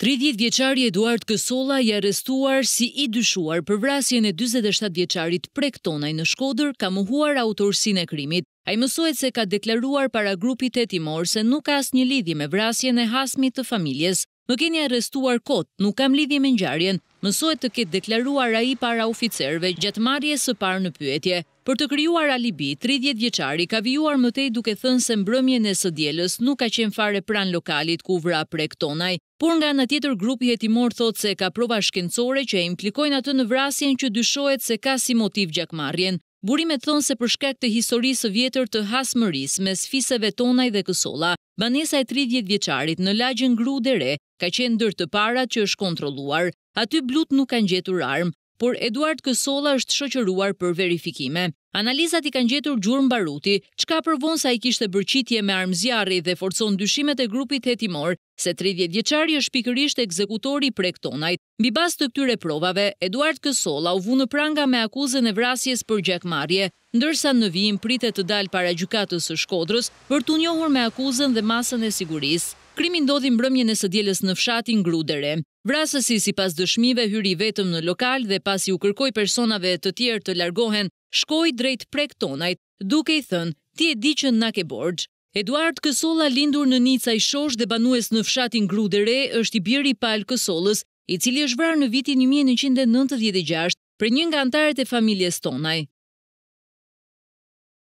30 vjeqari Eduard Kësola i arrestuar si i dyshuar për vrasjen e 27 vjeqarit prek tonaj në shkodër ka muhuar autorsin e krimit. A i se ka deklaruar para grupit e timor se nuk ka as një lidhje me vrasjen e hasmit të familjes. Më keni arrestuar kot, nuk kam lidhje me ngjarjen. Mësohet të ketë deklaruar ai para oficerëve gjatë marrjes së parë në pyetje. Për të krijuar alibi, 30 vjeçari ka vijuar më tej duke thënë se mbrëmjen e së dielës nuk ka qenë fare pran lokalit ku vra prek tonaj, por nga në tjetër grupi hetimor thotë se ka prova shkencore që e implikojnë atë në vrasjen që dyshohet se ka si motiv gjakmarrjen. Burimet thonë se për shkak të historisë vjetër të hasmëris mes fiseve tonaj dhe kësola, banesa e 30 vjeqarit në lagjën gru dhe re ka qenë dërë të para që është kontroluar, aty blut nuk kanë gjetur armë, por Eduard Kësola është shoqëruar për verifikime. Analizat i kanë gjetur gjurë mbaruti, qka përvon sa i kishtë bërqitje me armëzjarri dhe forcon dyshimet e grupit hetimor, se 30 djeqari është pikërisht ekzekutori prek prektonajt. Bi bas të këtyre provave, Eduard Kësola u vu në pranga me akuzën e vrasjes për gjakmarje, ndërsa në vijim pritet të dalë para gjukatës së shkodrës për të njohur me akuzën dhe masën e sigurisë. Krimi ndodhi mbrëmjen e së djeles në fshatin Grudere. Vrasësi si pas dëshmive hyri vetëm në lokal dhe pas i u kërkoj personave të tjerë të largohen, shkoj drejt prek tonajt, duke i thënë, ti e di që në nake borgjë. Eduard Kësola lindur në një caj shosh dhe banues në fshatin gru dhe re është i bjeri palë Kësolës, i cili është vrarë në vitin 1996 për një nga antaret e familjes tonaj.